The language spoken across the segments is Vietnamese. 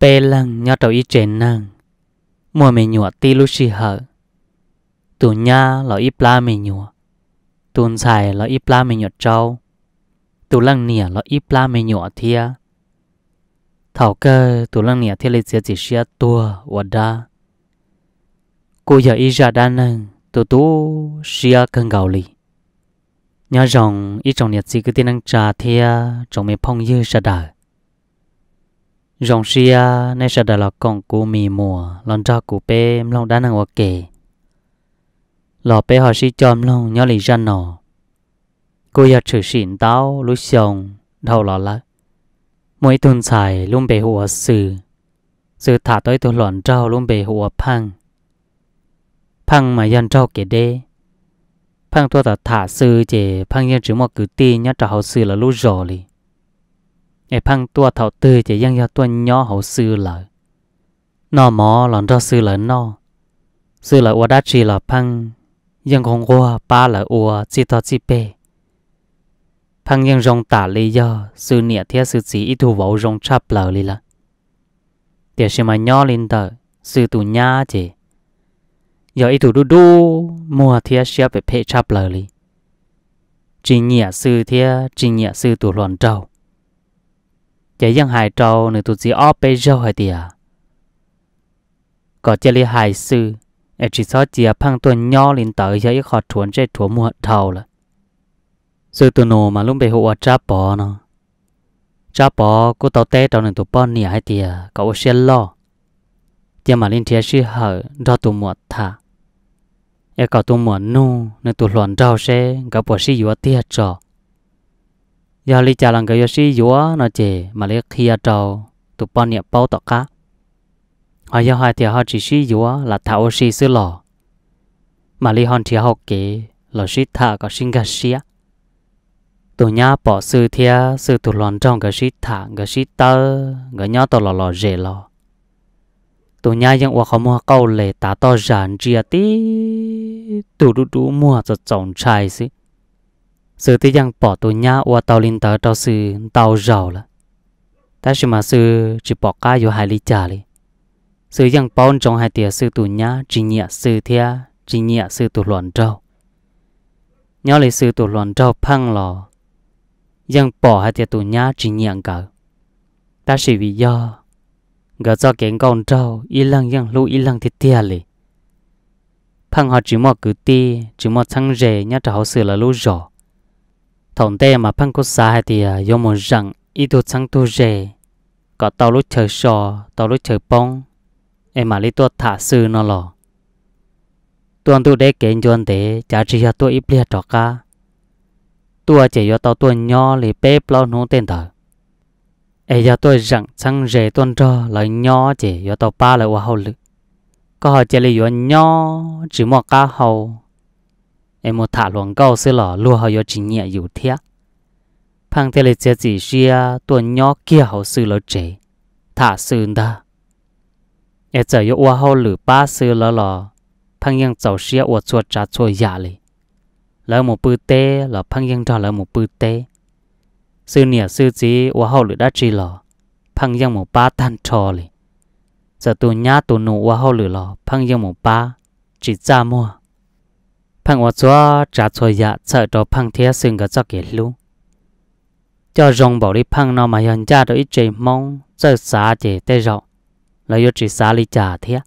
bê lăng nhỏ trâu y trên năng mua mày nhụa ti lu xì hở tù nha lo y pla mày nhụa tuôn xài lo y pla mày nhụa trâu tù lăng nỉa lo y pla mày nhụa thia thảo cơ tù lăng nỉa thia lịch sử chỉ xia tua và đa cô giờ y ra đa năng tù tú xia cân gạo lì nhớ rằng y trong nhiệt gì cứ tin năng trà thia trong mày phong dư sa đời rong xia nay sẽ đã là con cú mì mùa lon cho cú bé long đã năng ok lọ bé họ xí chom long nhớ lì ra nọ cô giờ chữ xịn tao lú xong đầu lọ lắm mỗi tuần xài luôn bề hùa sự sự thả tới tôi loạn trao luôn bề hùa phăng phăng mà dân trao kể đê phăng tôi đã thả sự chế, phăng dân chỉ một cử ti nhớ trao hậu là lú lúc lì ai phăng tua thầu tư chỉ dân cho tua nhỏ hậu sư lợ nó mò lòn cho sư lợ nó sư lợ ua đã chỉ là phăng dân con qua ba lợ ua chỉ to chỉ bê phăng dân rong tả lý sư niệm thiết sư chỉ ít thu vỗ rong chắp lợ lý là xem nhỏ lên tờ sư tụ nhá chỉ giờ ít thủ đu đu mua thia xếp về phê chắp lời li chỉ nhẹ sư thia chỉ nhẹ sư tụ loạn trâu chỉ dân hai trâu nữ tụt gì ở bây giờ hay tiệt có chơi li hai sư ở chỉ số chỉ phăng tuần nhỏ linh tới giờ ít khó chuẩn chơi thua mua thâu là sư tụi nô mà lúc bị hụa cha bỏ nó cha bỏ cô tàu té trong nữ tụt bỏ nè hay tiệt cậu xe lo chỉ mà linh thiệt sư hờ đó tụi mua thà ở cậu tụi mua nu nữ tụt loạn trâu sẽ gặp bỏ sư yếu tiệt trò giờ lý trả lần cái gì yếu nó chỉ mà lấy khi trâu tụ bao nhiêu bao tọt cá họ giờ hai thì họ chỉ xí yếu là thảo xí xí lò mà lý hòn chỉ học kỹ là xí thà có sinh cái xí tụ nhá bỏ sư thia sư tụ loạn trong cái xí thà cái xí tơ cái nhá tụ lò lò dễ lò tụ nhá ยัง qua không mua câu lệ tá to giản chia tí tụ đu đu mua cho chồng trai xí sư tí rằng bỏ tù nhá qua tàu linh tờ tàu sự tàu giàu là ta chỉ mà sư chỉ bỏ cá vô hai lý trả đi sư rằng bao trong hai tiệt sư tù nhá chỉ nhẹ sư thia chỉ nhẹ sư tù loạn trâu nhớ lấy sư tù loạn trâu phăng lò rằng bỏ hai tiệt tù nhá chỉ nhẹ cả ta chỉ vì do gỡ cho cái con trâu y lăng rằng lũ y lăng thịt tia lì phăng họ chỉ mò cứ ti chỉ mò thăng rề nhá trâu sư là lũ rõ thằng tê mà phăng có xa hay thì do một rằng ít tu chẳng tu rề có tao lúc chờ sò tao lúc chờ bông em mà lấy tôi thả sư nó lò tuần tu để kiện cho anh để trả chỉ cho tôi ít bia trọ ca tôi chỉ cho tao tôi nho lì bếp lo nấu tên tờ ai cho tôi rằng chẳng rề tuần trò là nho chỉ cho tao ba là hoa hậu lực có họ chỉ là do nho chỉ một cá hậu em một thả luồng câu sẽ lỏ lúa họ yo chỉ nhẹ dù thế phang thế là chỉ chỉ xia tuần nhỏ kia họ sư lỡ chế thả sư ta em giờ yo hoa hậu lử ba sư lỡ lò phang yang giàu xia qua chua trà chua giả lì lỡ một bự tê là phang yang cho lỡ một bự tê sư nhẹ sư chỉ qua hậu lử đã chỉ lò phang yang một ba tan trò lì giờ tu nhá tu nụ qua hậu lử lò phang yang một ba chỉ ra mua thằng ở chỗ trả cho ya sợ cho phăng thế sừng cái cho kẹt lu cho rong bảo đi phăng nó mà hiện ra đó ít chơi mong sợ xả chế tê rọ là do chỉ xả lý trả thế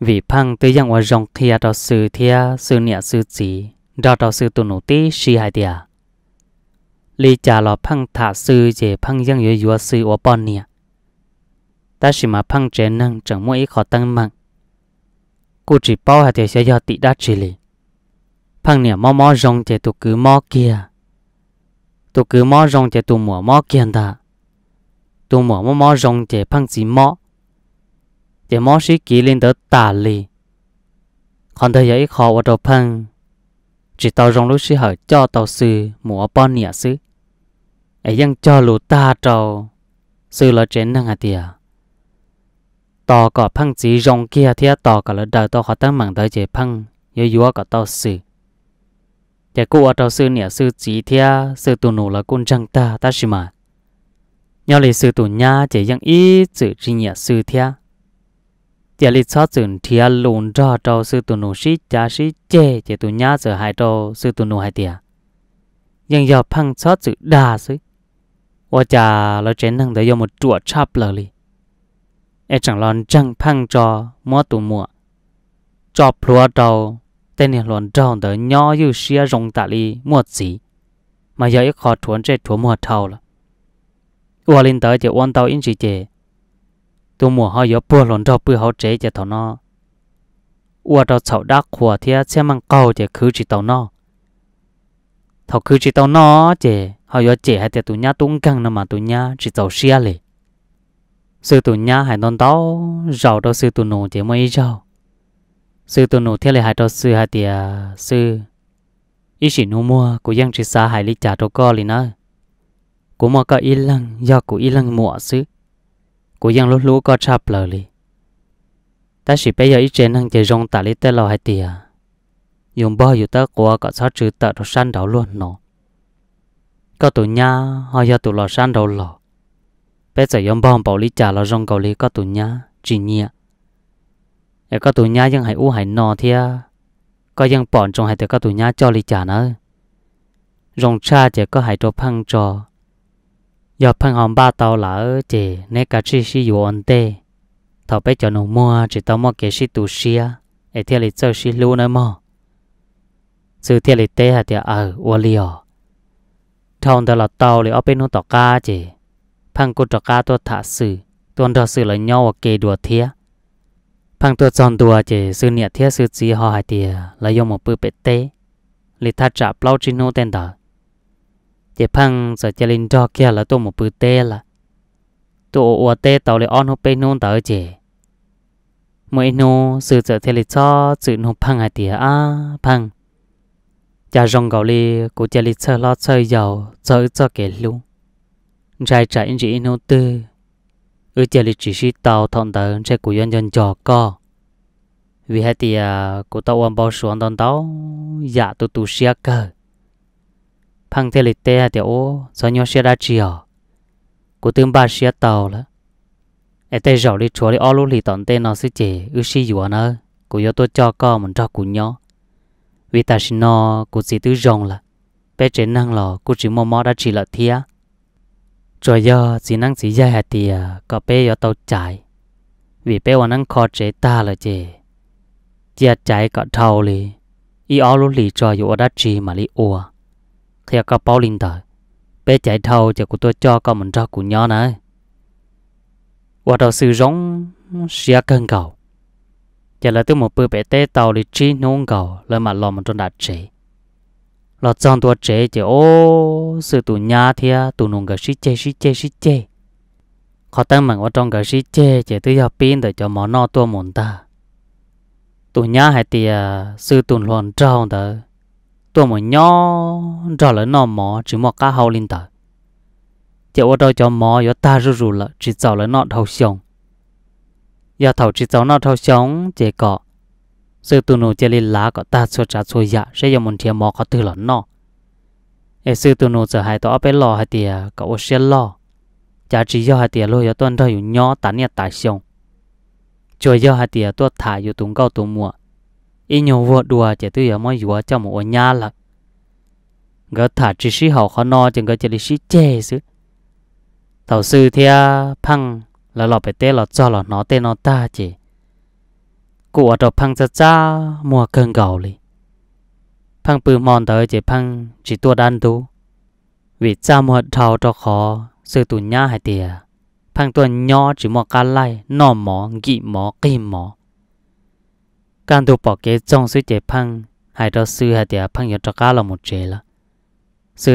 vì phăng tới yang ở rong kia đó sự thia sự nhẹ sự chỉ đó đó sự tu nụ tí si hai tia lý trả lo phăng thả sự chế phăng yang yếu yếu sự ở bọn nhẹ ta chỉ mà phăng chế năng chẳng mỗi khó tăng mạng cụ chỉ bao hạt thì sẽ do tị đa chỉ lì phăng nẻ mò mò rong chè tụ cứ mò kia tụ cứ mò rong chè tụ mò mò kia ta tụ mò mò mò rong chè phăng gì mò chè mò xí kỹ lên tới tà lì còn thời ấy khó vào đầu phăng chỉ tàu rong lúc xí hở cho tao sư mùa bò nè sư cho lù ta trâu sư lo chén năng à tiệt tò có phăng chỉ rong kia thì tò có lỡ đời tao khó tăng mạng tới chế phăng yếu yếu có tao sư cái cô ở đâu sư nè sư chỉ thea sư tu nô là con trăng ta ta xí mà nhau lịch sư tu nhà chỉ yang ý chữ chỉ nè sư thea chỉ lịch sát chữ thea lùn ra trong sư tụ nụ sĩ cha sĩ chê chỉ tụ nhà chữ hai trong sư tu nô hai thea nhưng giờ phăng sao chữ đa sư và cha là chén năng để dùng một chuột chắp lờ đi, e chẳng lo chẳng phăng cho mua tụ mua cho plua đâu tên này luôn tròn đó nhỏ yêu xia rong tạ li mua gì mà giờ ít khó chuẩn chế chuẩn mua thầu là qua lên tới chỉ quan tàu in chỉ chế tôi mua họ giờ bữa luôn trâu bữa họ chế chế thằng nó qua trâu sầu đắc khua thia xe mang câu chế cứ chỉ tàu nó thầu cứ chỉ tàu nó chế họ giờ chế hay tụi nhá tung căng nó mà tụi nhá chỉ tàu xia lì sư tụi nhá hay non tàu giàu đâu sư tụi nó chế mới giàu sư tu nụ theo lệ hai trò sư hai tiề sư ít chỉ nụ mua của dân chỉ xa hải lý trả trò co liền nữa của mua có ít lăng do của ít lăng mua sư của dân lúa lúa có chạp lờ li ta chỉ bây giờ ít trên năng chơi rong tả lý tế lò hai tiề dùng bao nhiêu ta của cả sáu chữ tờ đồ san đảo luôn nọ có tụ nha họ do tụ lò san đảo lò bây giờ dùng bao bảo lý trả lò rong cầu lý có tụ nha chỉ nhẹ เอ้ก็ตัวญายังหายอู้หายนอเทีย ก็ยังป่อนจงหายแต่ก็ตัวญาจอลิจานะรงชาเจก็หายตัวพังจอยอดพังหอมบ้าเตาหลาเจเนกาชิชิอยู่อันเตถอไปจอนมัวจิตอมอเกชิตุเชียเอเทียลิเจอชิลูนะมอซื้อเทียลิเตหาเตีเออวลีออทองตลอดเตาเลยเอาไปนุ่ตอกาเจ พังกุตอกาตัวถาสื่อตัวถดอสื่อเลยย่อเกดัวเทียพังตัวจอนตัวเจซื้อเนี่ยเทียซื้อจีหอหายเตียแล้วยมปือเป็ดเต้ลิทัดจับเล่าจิโนเต็นดาเจพังจะเจริญจอเกียแล้วตัวมปือเต้ละตัวอวเต้เต่าเลยอ้อนเขาไปโน่นเต่าเจมวยโนซื้อจะเทลิจอซื้อหนพังหายเตียอ้าพังจะรองเกาหลีกูเจริญเชอลอเชยยาวเจอเจอเกลูใจใจอินจีโนเตอ ở chợ lịch chỉ sĩ tàu thon tờ sẽ của dân dân trò co vì hai thì của tàu ăn bao xuống đón tàu dạ tụ tụ xe cơ phăng theo lịch tê thì ô do nhau xe đã chiều của tương ba xe tàu là ở tây rầu đi chùa đi ô lú lì tận tê nó sẽ chỉ ư sĩ dùa nữa của do tôi cho co mình cho của nhau vì ta xin nó của sĩ tứ rồng là bé trẻ năng lò của chỉ mò mò đã chỉ là thiá rồi giờ chỉ năng chỉ dài hạt thì à, có bé giờ tàu chạy vì bé vào năng khó chế ta là chế chia à chạy có thâu li y ao lúc lì cho dù đã chi mà li ua khi có bao linh tờ bé chạy thâu chỉ của tôi cho con mình cho của nhỏ này và đầu sư giống xia cân cầu giờ là tôi một bữa bé tê tàu li chi nôn cầu là mà lo mình trong đạt chế là trong tua trẻ chứ ô sự tụ nhà thì tụ nung cái sĩ chê sĩ chê sĩ chê khó tăng mình ở trong cái sĩ chê chứ tự học pin để cho mỏ no tua muốn ta tụ nhà hay thì sự tụ loạn trong đó tua muốn nhỏ trở lại nó mỏ chỉ mỏ cá hậu linh ta chứ ở đâu cho mỏ có ta rú rú là chỉ trở lại nó thâu sống giờ thầu chỉ trở nó thâu sống chỉ có sự tu nô chơi lá có ta số trả số dạ sẽ dùng một thiềm mò có từ lớn nọ ê sự tu nô giờ hai tao bé lò hai tiề có ô xe lò chả chỉ do hai tiề lôi cho tuần thời nhỏ tán nhẹ tài xong cho do hai tiề tôi thả อยู่ tung cao tung mùa ít nhiều vợ đùa chỉ tôi giờ mới vừa cho một ô nhà là gỡ thả chỉ sĩ hậu khó no chừng gỡ chỉ lý sĩ chê chứ tàu sư thea phăng là lọ bể tê lọ cho lọ nó tên nó ta chỉ của trò phăng cha cha mua cơn gạo lì phăng bự mòn tới chỉ phăng chỉ tua đan tu vì cha mua thầu cho khó sự tụ nhá hay tiề phăng tua nhỏ chỉ mua cá lai nọ mỏ gị mỏ kim mỏ can tu bỏ kế trong suy chỉ phăng hay cho sư hay tiề phăng nhớ cho cá là một chế là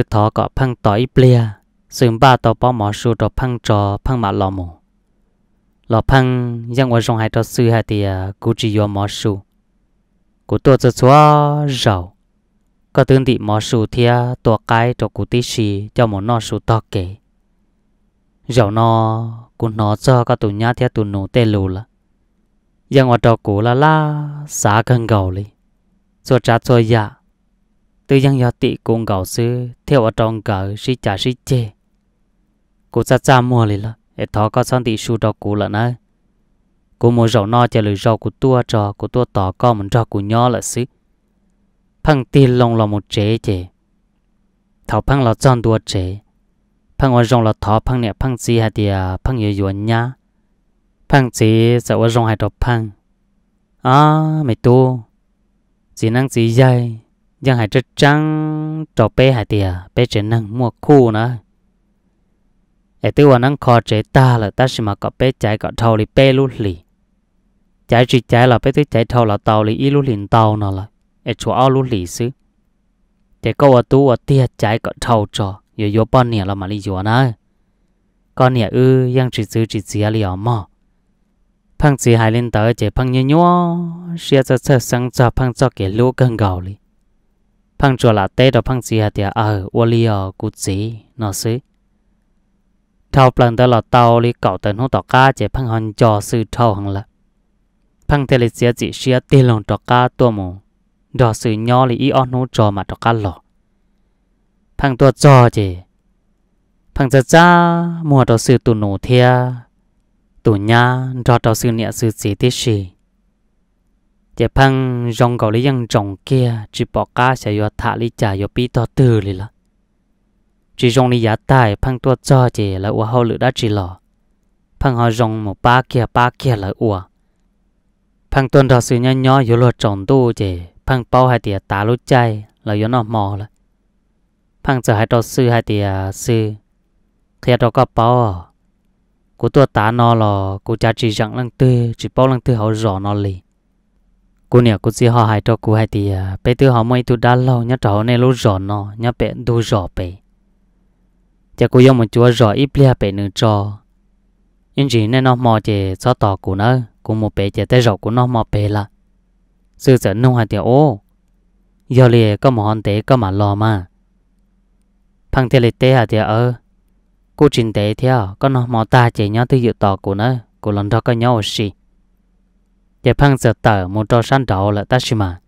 thọ có phăng tỏi plia sư ba tàu bao mỏ sư cho phăng trò phăng mạ lò mù lọ phăng giang hoa rong hải trò sư hai thì à, cú chỉ yo mỏ su cú tôi cho xóa rầu có tương thị mỏ su thì tôi cái cho cú tí xì cho một nọ su to kể rầu nọ cú nọ cho các tụ nhá thì tụ nụ tê lù là giang hoa trò cú là la xả cân gầu li cho cha cho ya dạ. từ giang yo tị cùng gầu sư theo ở trong cỡ sĩ trả sĩ chê cú cha cha mua li là để thọ có sang thì sưu đó cũ là nè cô mua rau no cho lời rau của tua trò của tua tỏ con mình rau của nho là xứ phăng tiền lòng là một chế chế thọ phăng là chọn tua chế phăng ở rong là thọ phăng nè phăng gì hay thì phăng nhiều nhiều nhá phăng gì sẽ ở rong hay đọc phăng à mày tu chỉ năng chỉ dây nhưng hay rất trắng trò bé hay thì bé chỉ năng mua khu nữa ai tiêu vào năng khó chế ta là ta chỉ mà có bé chạy có thâu lì bé lú lì chạy chỉ chạy là bé tiêu chạy thâu là tàu lì ít lú tàu nó là ai chúa ao lú lì để câu ở tu chạy có thâu cho giờ bao nhiêu là mà lì chúa nè con nhà ư yang chỉ xứ chỉ xía à lì ở mò phăng chỉ hai lên tới chỉ phăng nhớ nhớ xia cho sợ sáng cho phăng cho cái lú cân gạo lì phăng chúa là tê đó phăng chỉ hai tia ở ô ở cút gì nó xứ เท่าปลังตลอดเตาลีเก่าแต่ห้องต่อก้าเจ็บพังหันจอซื้อเท่าหังละ พังเทเลเสียจิเชียตตลงต่อก้าตัวหมูดอซื้อย่อลีอีออนหูจอมาต่อก้าหลอพังตัวจอเจพังจะจ้ามัวดอซื้อตุนูเทียตุนยาดอดอซื้อเนี่ยซื้อจีติชีเจ็บพังจงเกาลียังจงเกียจิปอก้าเสียยอทะลิจ่ายอปีต่อตือเลยละ chỉ rong đi giá tài phăng tua cho chỉ là ua hậu lự đã chỉ lò phăng họ rong một ba kia ba kia là ua phăng tuần đó sự nhăn nhó yếu lo tròn tu chỉ phăng bao hai tia tá lút chay là yếu nó mò là phăng giờ hai đó sư hai tia sư khi đó có bao à? cú tua tá nó lò cú cha chỉ rằng lăng tư chỉ bao lăng tư họ rõ nó lì cú nè cú chỉ họ hai đó cú hai tia bé tư họ mới tu đã lâu nhớ trò này lú rõ nó nhớ bé tu rõ bé chả cô yêu một chúa rõ ít lia bể nửa trò nhưng chỉ nên nó mò chè xóa tỏ của nó cũng một bể chè tay rộng của nó mò bể là sự sợ nông hoàn tiểu ô giờ lìa có một hòn tế có mà lo mà phăng thế lịch tế à thì ơ cô trình tế theo có nó mò ta chè nhau tới dự tỏ của nó cô lần đó có nhau gì chè phăng sợ tở một trò săn đầu là ta xí mà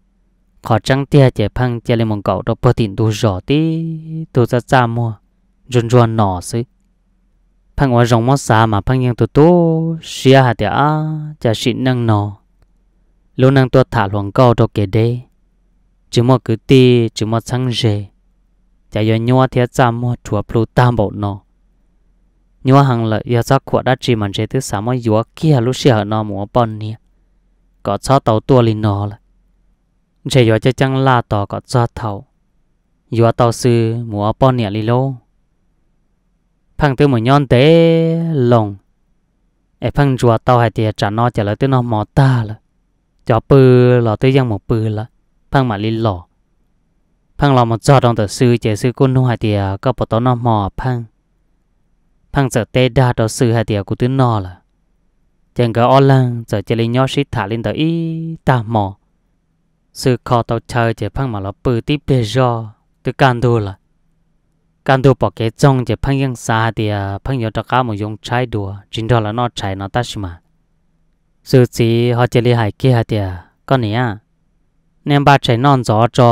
khó trăng tia chè phăng chè lên một cậu đó bơ tin tu rõ tí tu ra xa mua run run nọ xí phăng hoa rong mót xa mà phăng nhang tu tu xia hạt ya cha xịn năng nọ lúc năng tu thả luồng câu cho kề đê chỉ một cứ ti chỉ một sáng rề cha giờ nhua thiết cha mua chùa plu tam bộ nọ nhua hàng lợi giờ ra khuya đã chỉ mình chế thứ sáu mới vừa kia lúc xia nọ mua bọn nè có cho tàu tua lên nọ là chế giờ cho chăng la tàu có cho tàu vừa tàu sư mua bọn nè lì lô phăng từ một nhon tế lồng ai phăng chùa tàu hay tiệt trả nó trả lời tới nó mò ta là cho bự lò tới giang một bự là phăng mà li lò phăng lò một giọt đồng tờ sư chế sư côn nu hay tiệt có bỏ tao nó mò phăng phăng sợ tê đa đó sư hay tiệt của tứ nó là chẳng có o lăng giờ chơi lên nhau xít thả lên tờ y ta mò sư khó tao chơi chế phăng mà lò bự tiếp bê do từ can đô là กันดูปอกเกจงจะพังยังสาเดียพังยอดก้ามยงใช้ดัวจินดอละนอใช้นอตัชมาสุดสีเขาจะลีหายเกี่ยเดียก็เนี่ยเนมบาใช้นอนจอจอ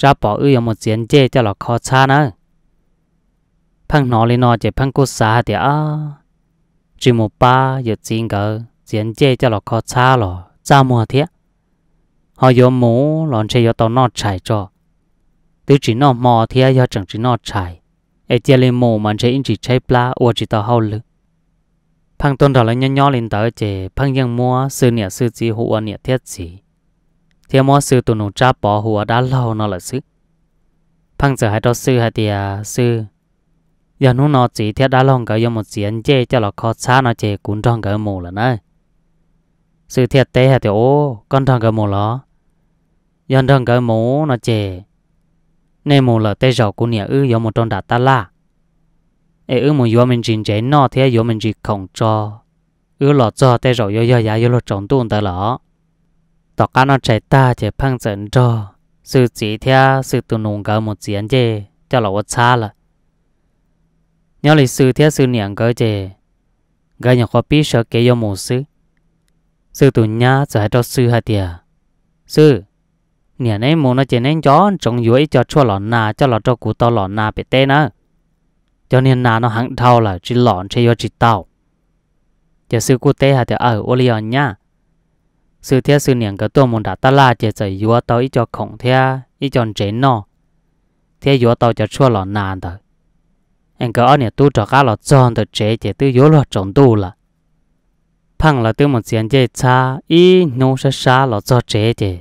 จ้าปออื้อยมดเสียนเจจะหลอกคอชานะพังหนอลีนอจะพังกุศาเดียอ้าจิมูป้าหยุดจิงเกอเสียนเจจะหลอกคอชาหรอจ้ามัวเทียเขาโยมหมูหลอนใช้ยอตอนนอใช้จอ tới chỉ nó mò thì ai cho chẳng chỉ nó chạy ai chơi lên mồ mà chơi in chỉ chơi pla ô chỉ tao hao lư phăng tôn đầu là nhon nhon lên tới chè phăng giang mua sư nè sư chỉ hùa nè thiết chỉ thì mua sư tụi nó cha bỏ hùa đã lâu nó là sư phăng giờ hai đó sư hai tia sư giờ nó nó chỉ thiết đã lâu cái giờ một chiến chè cho là khó xa nó chè cuốn trong cái mồ là nơi sư thiết tế hai tia ô con trong cái mồ đó giờ trong cái mồ nó chè nên một là tay giàu của nhà ư do một trong đà ta la ê ư một do mình trình chế nọ thì do mình chỉ không cho ư lọ cho tay giàu do do giá do lọ trồng tuôn tới lọ tỏ cá nó chạy ta chạy phăng dẫn cho sự chỉ thế sự tụ nùng cả một chiến chế cho là quá xa là nhớ lịch sử thế sự niệm cơ chế gây nhà khoa biết sợ kế do một sự sự tụ nhá giải cho sư hai tiệt sư nè nè mù nó chỉ nên chó trồng dưới cho chua lọ na cho lọ cho cụ tao lọ na bị tê nữa cho nên na nó hăng thao là chỉ lọn chơi cho chỉ tao giờ sư cụ tê hả thì ở ô li nhá sư thế sư niệm cái tôi muốn đã ta la chỉ chỉ dưới tao ít cho khổng thế ít cho chén nó, thế dưới tao cho chua lọ na thôi anh cái ở nè tu cho cá lọ tròn được chế chỉ tư dưới lọ tròn tu là phăng là tư một chuyện chơi cha ý nô sa sa lọ cho chế chơi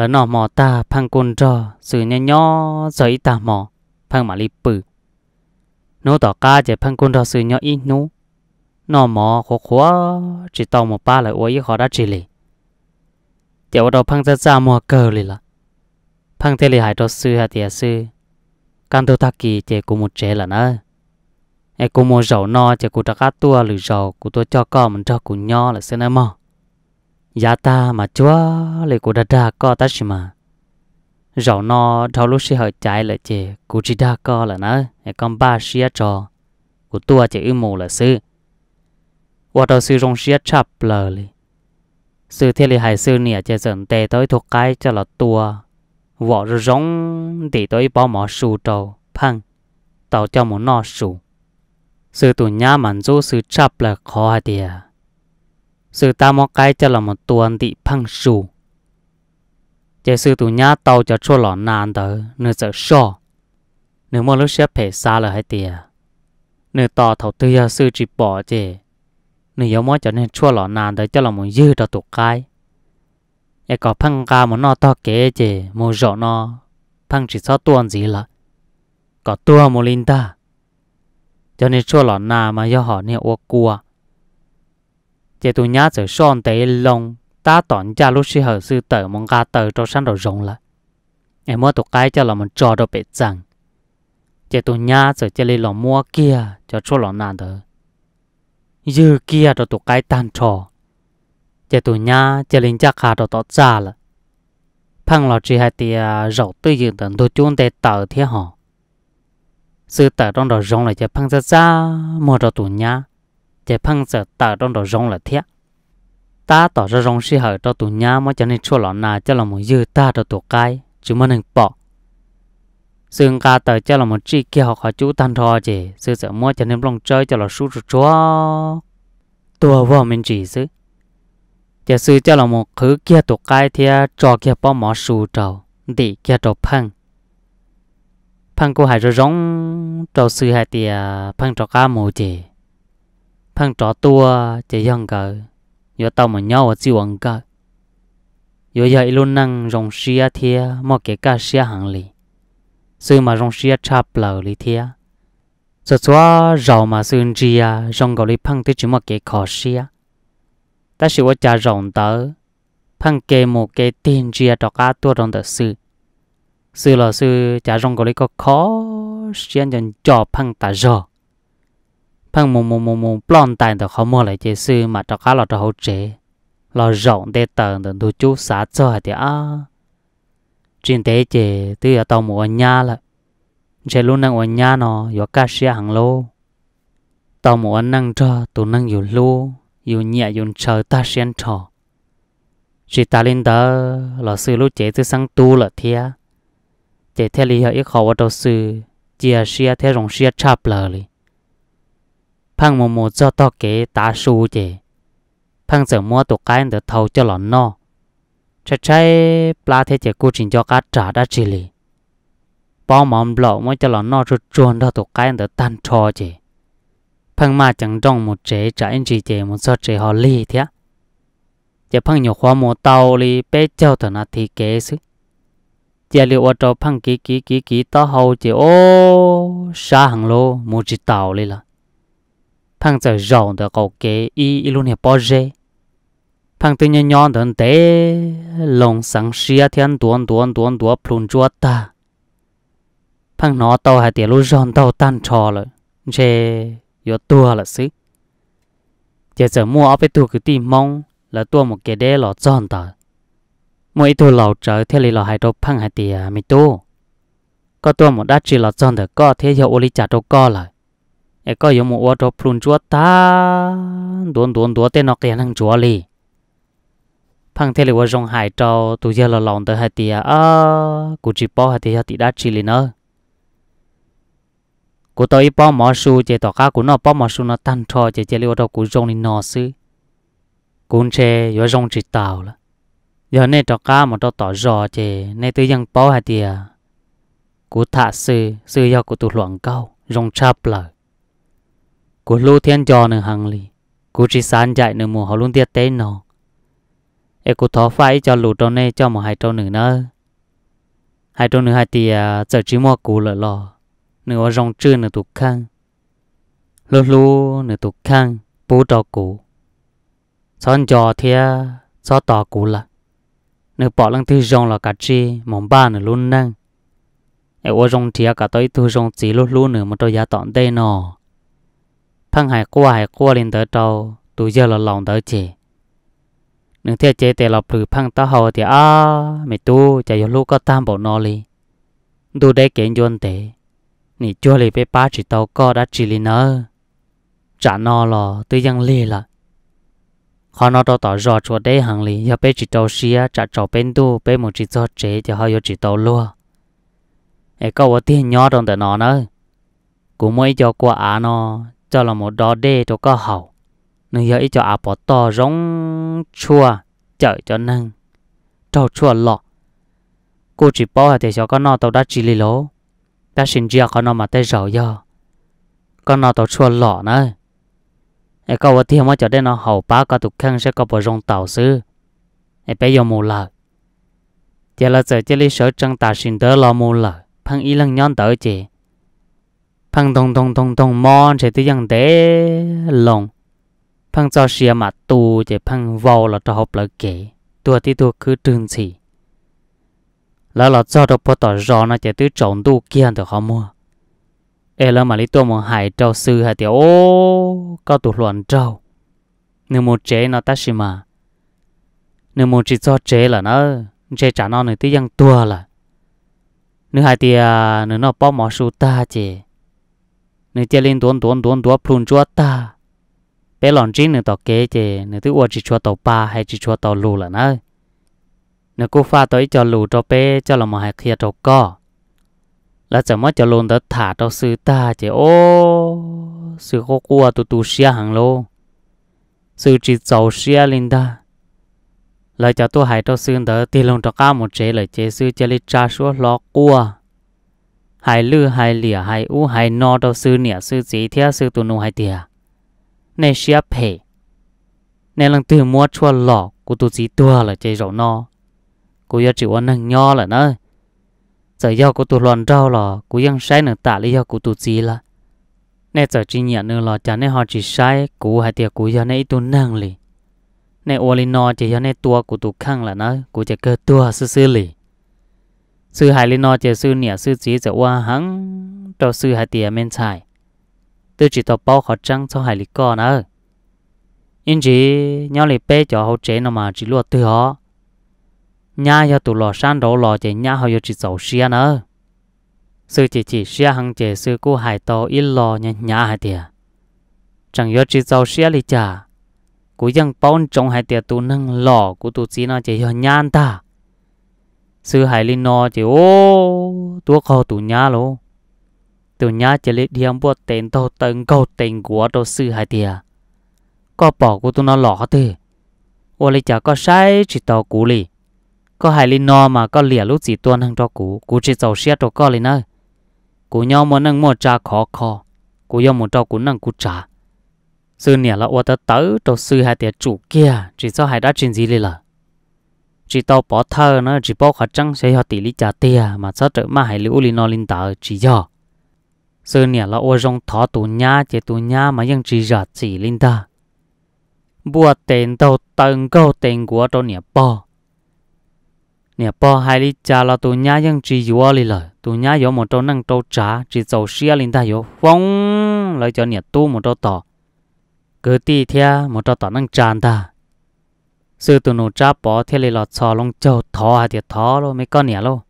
là nọ mò ta phang côn trò sự nhỏ nhó giấy ta mò phang mà li bự nô tỏ ca chỉ phang côn trò sự nhỏ ít nô nọ mò khó khó chỉ tàu một ba lại uống khó đã chỉ lì tiểu đầu phang ra ra mò cờ lì là phang thế lì hải trò sư hà tiệt sư căn tôi thắc kỳ chỉ cùng một trẻ là nữa ai cũng một giàu no chỉ cũng ta cá tua lử giàu cũng tua cho con mình cho cũng nho là sẽ nói mò giá ta mà chúa lấy cụ đã ra co ta xí mà rau nó rau lúc xí hơi trái là chị cụ chỉ đã co là nó con ba xí cho cụ tua chỉ ưu mù là sư qua đầu sư rong xí chập lờ li sư thế li hải sư nè chỉ dần tê tới thuộc cái cho là tua vợ rong thì tới bỏ mỏ sù trâu phăng tàu cho một nọ sù sư tụ nhá mặn du sư chập là khó hả tiệt sư ta mò cái cho là một tuần thị phăng sù chế sư tu nhá tàu cho chua lọ nàn tờ nửa sợ sò nửa mò lúc xếp phải xa là hai tiề, nửa tò thầu tư ya sư chỉ bỏ chế nửa yếu mò cho nên chua lọ nàn tờ cho là một dư đó tụ cái e có phăng ca một nọ to kế chế một rõ nọ phăng chỉ sao tuần gì là có tua một linh ta cho nên chua lọ nà mà do họ nè ô cua chế tụ nhá giờ son tế lông ta tọn cha lúc xí hở sư tờ mong gà tờ cho sẵn đồ rộng lại em mua tụ cái cho là mình cho đồ bể rằng chế tụ nhá giờ chế lì lòng mua kia cho chỗ lòng nàn tờ dư kia đồ tụ cái tan trò chế tụ nhá chế linh chắc khá đồ tỏ ra là phăng lò chỉ hai tia rậu tư dự tận đồ chung tế tờ thế họ sư tờ trong đồ rộng là chế phăng ra ra mua đồ tụ nhá chế phăng giờ ta trong đồ rong là thiết ta tỏ ra rong si hở cho tụ nhá mà cho nên chua lọ nà cho là một dư ta cho tụ cái chứ mà nên bỏ sương ca tờ cho là một chi kia học hỏi chú tan thò chỉ sư sợ mua cho nên lòng chơi cho là sú cho chúa tua vào mình chỉ sư chỉ sư cho là một khứ kia tụ cái thì cho kia bỏ mỏ sú trầu đi kia trầu phăng phăng cô hải rồi rong trầu sư hải thì phăng trầu cá mù chỉ thằng trò tua chỉ dòng cờ giờ tao mà nhau ở chiều ăn cờ giờ vậy luôn năng rong xia thia mà kể cả xia hàng lì sư mà rong xia chạp lờ lì thia sợ xóa rầu mà sư chia rong gầu lì phăng tới chỉ mà kể khó xia ta chỉ có cha rồng tớ phăng kê một cái tiền chia cho cá tua rong tớ sư sư là sư cha rong gầu lì có khó xia nhận cho phăng ta rồi phần mù mù mù mù plon tàn tờ khó mua lại chế sư mà cho cá lọ cho hậu chế lọ rộng để tờ tờ thu chú xá cho hả thì à trên thế chế từ ở tàu mù mùa nhà lại chế luôn năng ở nhà nó có cá sía hàng lô tàu mù mùa năng cho tụ năng dù lô dù nhẹ dù chờ ta xuyên trò chỉ ta lên đó lọ sư lúc chế từ sang tu là thế chế theo lý hợp ít khó vào đầu sư chia xe theo dòng xe chạp lờ lý phăng mù mù cho to kế tá su chè phăng giờ mua tụ cái được thầu cho lọ no chả trái pla thế chè cô trình cho cá trả đã chỉ lì bao mỏm lộ mới cho lọ no rồi chuồn đó tụ cái được tan trò chè phăng mà chẳng trong một chế trả anh chị chè một số chế họ lì thế chè phăng nhiều khoa mù tàu lì bé treo thằng nát thì kế xứ chè liệu ở chỗ phăng kí kí kí kí to hầu chè ô xa hàng lô một chỉ tàu lì là thằng giờ rộng được cầu kế y y luôn hiệp bao dê thằng tự nhiên nhon đến tế lòng sáng xia thiên tuôn tuôn tuôn tuôn plun chúa ta thằng nó tàu hai tiền luôn rộng tàu tan trò rồi chê yếu tua là xí giờ giờ mua áo với tôi cứ tìm mong là tua một cái đế lọ tròn tờ mỗi tôi lọ trở theo lý lọ hai đô phăng hai tiền mày tu có tua một đá chỉ lọ tròn tờ có thế hiệu ô lý trả đâu có lại e có yếm một cho plun chúa ta đốn đốn đốn tên nóc kia năng chúa li phăng thế lửa rong hải trâu tụi giờ là lòng tới hai tia à ờ, cụ chỉ bỏ hai tia tia đã chỉ li nữa cú tôi bỏ mỏ su chế tỏ cá cú nọ bỏ mỏ su nó tan trò chế chế liệu đâu cú rong đi nọ sư cụ chế vợ rong chỉ tàu là giờ này tỏ cá mà tỏ tỏ rò chế này tới vẫn bỏ hai tia cú thả sư sư do cú tu loạn câu rong chắp lại cô lô thiên giò nữa hàng lì cô chỉ san chạy nữa mùa họ luôn tiết tên nó em cô thó phải cho lụt trâu này cho một hai trâu nữa nữa hai trâu nữa hai thì giờ chỉ mua cú lợ lò nữa rong chưa nữa tụt khang lô lô nữa tụt khang bố trò cú son giò thia so tỏ cú là nữa bỏ lăng thứ rong là cả chi mỏng ba nữa luôn năng em ô rong thia cả tới thứ rong chỉ lô lô nữa mà tôi giá tọn đây nọ phăng hải qua hải qua lên tới trâu tụ giờ là lòng tới chị nương theo chế tệ lọc thử phăng tao hầu thì à mày tu chạy có lúc có tam bộ nó li tu đây kiện dọn tệ nị chua li bé ba chỉ tàu có đã chỉ li nữa trả nó lò tư dân li là khó nó tao tỏ rõ chỗ đây hàng li giờ bé chỉ tàu xia trả trò bên tu bé một chỉ cho chế thì họ có chỉ tàu luôn ai có tiền nhỏ trong tờ nó nữa cũng mới cho qua à nó cho là một đo đê cho có hậu nên giờ cho à bỏ to rong chua chở cho năng trâu chua lọ cô chỉ bỏ thì cho con nó tàu đã chỉ lì lố ta xin chia con nó mà tay giàu do con nó tàu chua lọ nữa ai có vật thiêng mà cho đến nó hậu bá có tục khăn sẽ có bỏ rong tàu xứ ai bây giờ mù lợ giờ là giờ chỉ lấy sở trăng ta xin đỡ lo mù lợ phăng y lăng nhon tới chị phăng đông đông đông đông mon chế tự yang tế lồng phăng cho xia mà tu chế phăng vào là cho học là kể tua tí tua cứ trường chi, là là cho được bắt đầu rõ nó chế tự trộn tu kia được họ mua ê là mà lý tua một hải trâu sư hay tiểu ô có tụ luận trâu nếu một chế nó ta xí mà nếu một chỉ cho chế là nó chế trả nó nữa tí yang tua là nếu hai tia nếu nó bỏ mỏ su ta chế 你接连短短短短碰着打，别让真你到给的，你对我只说到八，还只说到路了呢。你过发到一条路到北，叫了么还可以到高，那怎么叫弄得塔到四大的哦？是火锅都都下行喽，是只早下领的。lại cho tôi hãy cho xương đỡ tiền lông cho cá một chế lại chế sư cho lịch cha số lọ cua hai lư hai lìa hai u hai no đâu sư nỉa sư gì thia sư tu nu hai tia nè xia phe nè lần từ mua chua lọ của tu chỉ tua là chơi rổ no cô yêu chịu ăn hàng nho là nó giờ yêu của tu loạn rau lọ sai nửa tả lý yêu của tu chỉ là nè giờ chỉ nhận nữa lọ chả nè họ chỉ sai cú hai tia cú yêu nè tu năng lì nè ô lì no chỉ yêu nè tua của tu khăng là nó cô chỉ cơ tua sư sư lì sư hải lên nói chè sư nỉa sư chỉ giờ qua hắn cho sư hải tiền men xài tôi chỉ tập bao khó trăng cho hải lý con nữa yên chỉ nhau lì bé cho hậu chế nó mà chỉ luộc từ họ nhà cho tụ lò san đầu lò chè nhà họ chỉ giàu xia nữa sư chỉ chỉ xia hằng chè sư cô hải to ít lò nhà nhà hải tiền chẳng cho chỉ giàu xia lì chả cú dân bao trong hải tiền tụ nâng lò của tụ chỉ nó chè cho nhà ta sư hải linh no chỉ ô tua cầu tủ nhà lô tủ nhà chỉ lấy điểm bút tên tàu tầng cầu tên của đồ sư hải tiề có bỏ của tụi nó lỏ thế ô lấy chả có sai chỉ tàu cũ lì có hải linh no mà có lìa lúc gì tuôn hàng cho cũ cũ chỉ tàu xe cho có lì nữa cũ nhau muốn năng mua cha khó khó cũ nhau muốn cho cũ năng cũ trả, sư nè là ô tớ tớ đồ sư hải tiề chủ kia chỉ cho hải đã chuyện gì lì là chỉ tao bỏ thơ nó chỉ bỏ khả trăng sẽ họ tỷ lý trả tiền mà sao trở mà hải lưu li nó linh tạo chỉ do xưa nè là ô rong thọ tù nhá chế tù nhá mà vẫn chỉ chỉ linh ta bùa tiền tao tăng cao tiền của tao nè bỏ nè bỏ hai lý trả là tù nhá ยัง chỉ dùa li lời tù nhá dỗ một trâu năng trâu trả chỉ dầu xia linh ta dỗ phong lại cho nè tu một trâu tỏ cứ ti theo một trâu tỏ năng tràn ta sư tụi nô cha bỏ thế lì lọt sò lông châu thò hay à thiệt thò luôn, mấy con nhỉ luôn?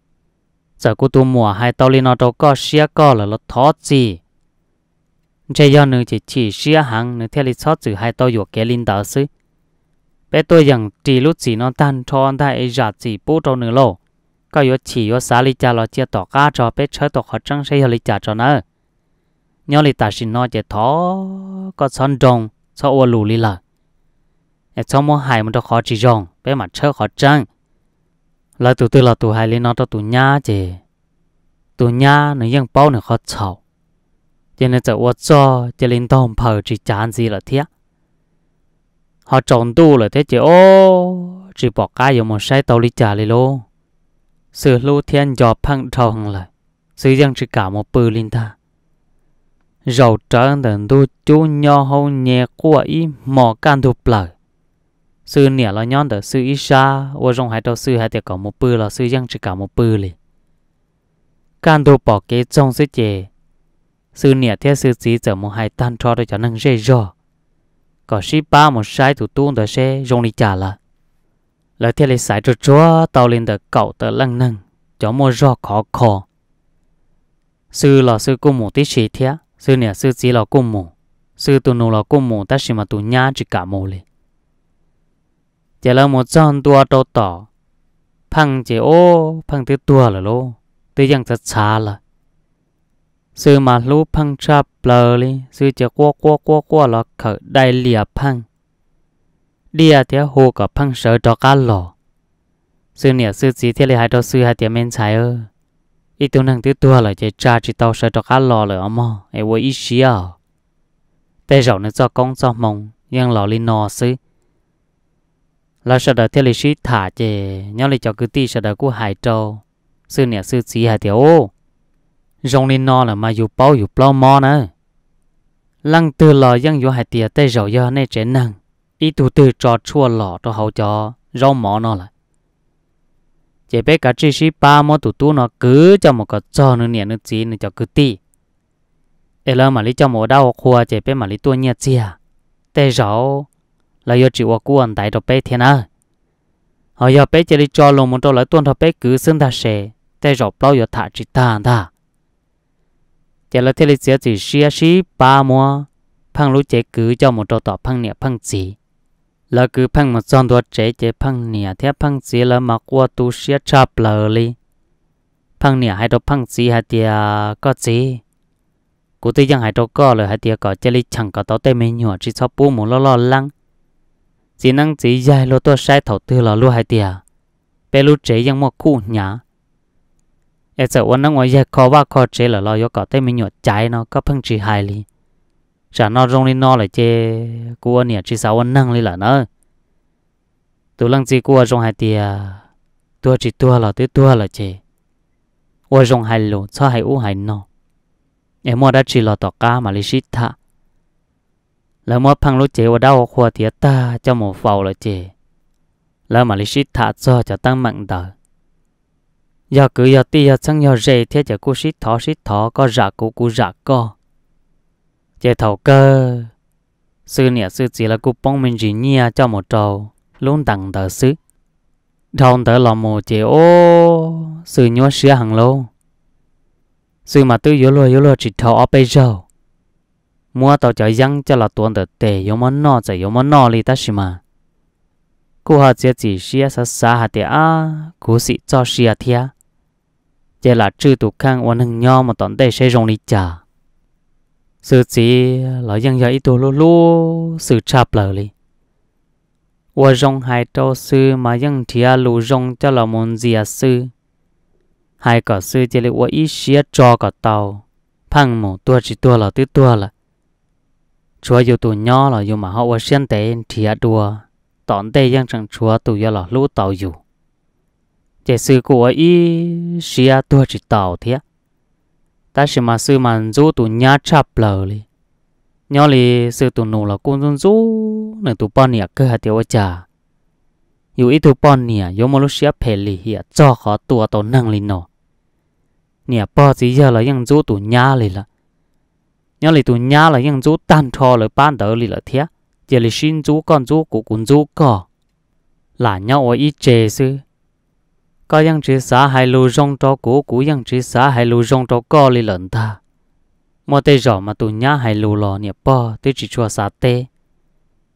giờ cô tụi mùa hai tao lì nó đâu có xia có là nó thò gì chơi do nữa chỉ chỉ xia hàng nữa thế lì sót chữ hai tao dục cái linh đạo sư bé tôi rằng chỉ lúc gì nó tan cho ta ấy giặt gì bố cho nữa lo có yếu chỉ yếu xá lì cha lo chia tỏ cá cho bé chơi tỏ khó trăng xây lì cha cho nữa. nhớ lì ta xin nó chỉ thò có son trồng sao ô lù lì là em xong mua hai một cho khó chỉ rong bé mặt chơi khó trăng là tụi tôi là tụi hai lên nó cho tụi nhá chị tụi nhá nó ยัง bao nó khó chảo cho nên giờ 我做就连当跑去赚钱了贴，họ trộn tu là thế chứ ô chỉ bỏ cái giống một sai tàu đi trả lại luôn sự lưu thiên gió phăng trâu hằng lại sự dân chỉ cả một linh ta rồi trở thành tu chú nho hầu nhẹ của ý mò can thuộc lời sư nè là nhon đó sư ít isha ô rong hai đầu sư hai tiệt cả một bự là sư giang chỉ cả một bự liền can đồ bỏ kế trong sư chế sư nè theo sư chỉ giờ một hai tan cho đó cho năng dễ dò có sĩ ba một sai thủ tuôn đó sẽ rong đi trả là lời theo lấy sai cho chúa tàu lên đó cậu tờ lăng năng cho mua rò khó khó sư là sư cô mù tí sĩ thế sư nè sư chỉ là cô mù sư tu nô là cô mù ta chỉ mà tu nhá chỉ cả mù liền จะเราหมดซ่อนตัวโตต่อพังเจโอพังตื่ตัวเหรอโลตื้ยังจะช้าล่ะซื้อมาลูพังชาเปลืลยซื้อจะกัวกัวกัวกัวหรอเขาได้เหลียพังเดียเทียโูกับพังเสอจอกันหล่อซื้อเนี่ยซื้อสีเทียลหายตัวซื้อหายเทียเมนชายเอออีตัวนั่งตื่ตัวเลยจะจ้าจิตเอาเสอจอกันหลอเลยอ๋อมไอ้วัยอีเชียแต่เราเนี่ยจะกงจะมองยังหล่อลีนอซื้อ là sợ đợi theo lịch sử thả chè nhau lịch cho cứ ti sợ đợi của hải châu sư nè sư sĩ hải tiểu rong lên no là mà dù bao dù bao mò nữa lăng từ lò dân dù hải tiệt tay rầu giờ này trẻ năng ý tụ từ trò chua lò cho hậu cho rong mò nó là chỉ biết cả chi sĩ ba mò tụ tu nó cứ cho một cái cho nữa nè nữa chỉ nữa cho cứ ti ê lơ mà lý cho mùa đau khoa chỉ biết mà lý tu nhiệt chi à tay rầu là do chịu của anh tại đó bé thế nào họ giờ bé chỉ đi cho lồng một trâu lại tuôn thọ bé cứ xưng ta sẽ tay rồi bao giờ thả chỉ ta ta chỉ là thế lịch sử chỉ xia xí ba mua phăng lũ chế cứ cho một chỗ tỏ phăng nhẹ phăng chỉ là cứ phăng một son đuôi chế chế phăng nhẹ thế phăng chỉ là mặc qua tu xia chập lờ li phăng nhẹ hay đâu phăng chỉ hay tia có chỉ cụ tuy chẳng hay đâu có rồi hay tia có chỉ là chẳng có tao tay mình nhỏ chỉ cho bù một lo lo lăng chỉ năng chỉ dài lô tôi sai thầu tư là lúa hai tia bé lúa chế yang mua cũ nhá em sợ uốn năng ngoài dài khó ba khó chế là lo yo cả tay mình nhọt trái nó có phăng chỉ hai li chả nó rong đi nó lại chê cua anh nhỉ chỉ sáu uốn năng li là nó tụ lăng chỉ cua rong hai tia tua chỉ tua là tới tua là chê uốn rong hai lô cho hai u hai nó em mua đã chỉ là tọt cá mà lịch shit thà แล้วมัวพังรถเจว่าดาวขวเตียตาจะหมูเฝ้าเลยเจแล้วมาลิชิตาจอจะตั้งมั่งดาอยากกูอยากตีอยากจังอยากเจเทียจะกูชิดทอชิดทอ ก็รักกูกูรักก็ เจเท่าเกอซื้อเนี่ยซื้อจีแล้วกูป้องมันจีเนี่ยเจ้าหมดเจ้าลุ้นตังเตอซื้อทองเตอหลอมโมเจโอซื้อยัวเสือหังโลซื้อมาตื้อยัวรัวยัวรัวจิตทอเอาไปเจ้า mua tàu chở răng cho là tuần tờ để yếu mà nọ chơi, yếu mà nọ li ta xí mà cô họ chỉ chỉ xia sa sa hạt tệ à cô sĩ cho xia thia chỉ là chữ tụ khang quan hưng nho mà tận đây sẽ rong li chả. sự chỉ là dân giờ ít tụ lô lú sự chạp lờ li và rong hai trâu sư mà dân thia lú rong cho là môn sư hai cả sư chỉ là và ít xia cho cả tàu phăng một tua chỉ tua là tứ tua chúa yêu tụ nhỏ là yêu mà họ qua xem tế thì à đùa tọn tế dân chẳng chúa tụ yêu là lũ tàu dù chế sư của y xí à tụ chỉ tàu thế ta chỉ mà sư mà du tụ nhá chập lờ li nhỏ li sư tụ nụ là con dân du nên tụ bọn nhỉ cơ hạt tiêu chả yêu ít tụ bọn nhỉ yêu mà lúc xí à phê li hiện cho khó tụ tàu năng li nọ nhỉ bao gì giờ là dân du tụ nhá li là nhớ là tụ nhà là những chú tan trò là ban đầu lì là thế chỉ là xin chú con chú của cũng chú có là nhau ở ý chế sư có những chế xã hay lưu rong cho cũ cũ những chế xã hay lưu rong cho co lì lần ta mà tê rõ mà tụ nhà hay lưu lò nhẹ bò tê chỉ cho xã tê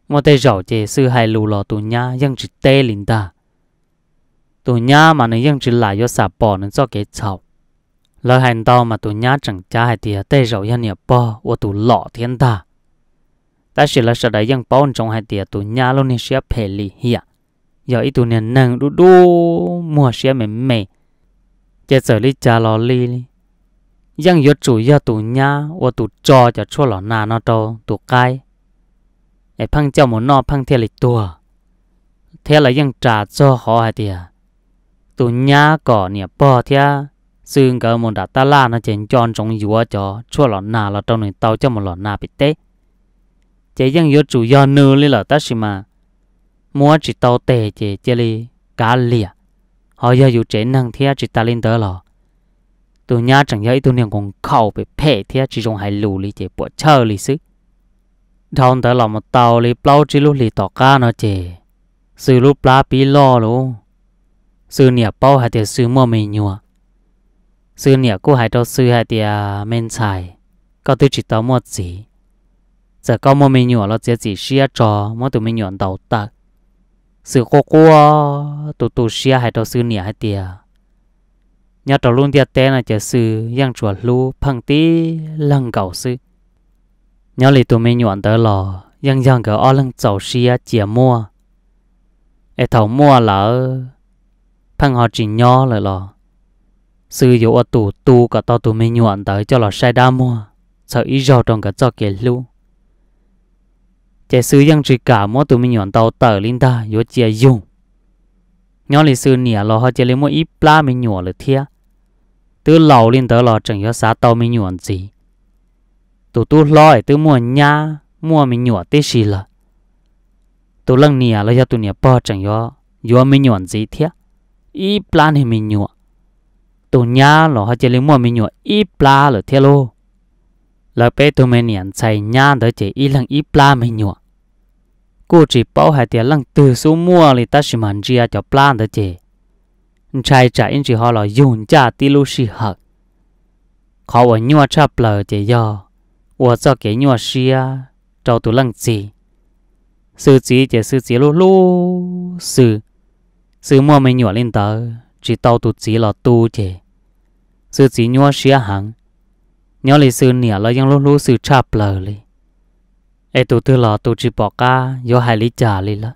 mà tê rõ chế sư hay lưu lò tụ nhà những chế tê lìn ta tụ nhà mà nó những chế lại do xã bò nó cho cái chậu lỡ hành tao mà tụi nhá chẳng cha hay tìa tê rậu yên nhịp bò và tụi lọ thiên ta ta chỉ là sợ đại dân bao trong hai tìa tụi nhá luôn nên sẽ phê lì hiạ giờ ít tụi nên nâng đu đu mua sẽ mềm mềm chế sở lý cha lò li li dân yếu chủ yếu tụi nhá và tụi trò cho chua lọ nà nó đâu tụi cay Ai phăng cho một nọ phăng theo lì tùa thế là dân trả cho họ hai tìa tụi nhá cỏ nhịp bò theo ซึ่งก็มันดัตตาลานะเจนจอนจงอยู่ว่าจอชั่วหลอนนาเราตรงหนึ่งเตาจะมันหลอนนาไปเตะเจยังยจู่ยอนื้อเลยเหรอตั้ชิมามัวจิตเตาเตเจเจลีกาเลียเขาอยากอยู่เจนังเทียจิตตาลินเตอร์หรอตัวญาจังยายตัวเนี่ยคงเข้าไปเพ่เทียจิจงหายลูลีเจปวดเชอลีซึทองแต่หลอมเตาลีเปล่าจิลุลีต่อก้าเนาะเจซื้อรูปปลาปีล่อรู้ ซื้อเนี่ยเป้าหาเตซื้อมั่วไม่ยัว sư nè cô hãy cho sư hãy thì men xài có tư chỉ tao mua gì giờ có mua mình nhỏ là chỉ chỉ xia cho mua tụi mình nhỏ đầu ta sư cô cô tụi tụi xia hãy cho sư nè hãy thì nhà đầu luôn tiệt tên là chỉ sư yang chuột lu phăng tí lăng cầu sư nhà lì tụi mình nhỏ tới lò yang yang cái ở lăng chầu xia chỉ mua ai thầu mua lỡ phăng họ chỉ nhỏ lại lò sư yếu ở tù tu cả to tù mình nhuận tới cho là sai đa mua sợ ý rò trong cả cho kể lưu trẻ sư dân chỉ cả mua tù mình nhuận tàu tờ linh ta yếu chia dùng nhớ lịch sư nia lo họ chỉ lấy mua ít pla mình nhuận lực thia từ lâu linh tới lo chẳng yếu xá tàu mình nhuận gì tù tu lòi từ mua nha mua mình nhuận tê gì là tù lăng nia lo cho tù nia bò chẳng yếu yếu mình nhuận gì thia ít pla thì mình nhuận tổ nhà lo họ chỉ lấy mua mình nhọ ít pla lo thế lo là bé tụi mình nhận xài nhà đó chỉ ít lăng ít pla mình nhọ cô chỉ bảo hai tiền lăng từ số mua thì ta chỉ mang chia cho pla đó chỉ trai trai anh chỉ họ là dùng cha tí lu xì hạc, họ ở nhua cha pla chỉ do ở cho cái nhua à cho tụi lăng gì sư chỉ chỉ sư chỉ lu lu sư sư mua mình nhọ lên tờ chỉ tao tụt chỉ là tu chỉ sư chỉ nhua xia hẳn nhớ lì sự nỉa là ยัง luôn luôn sự chạp lờ lì ai tu tư lọ tu chỉ bỏ ca do hai lý trả lì lắm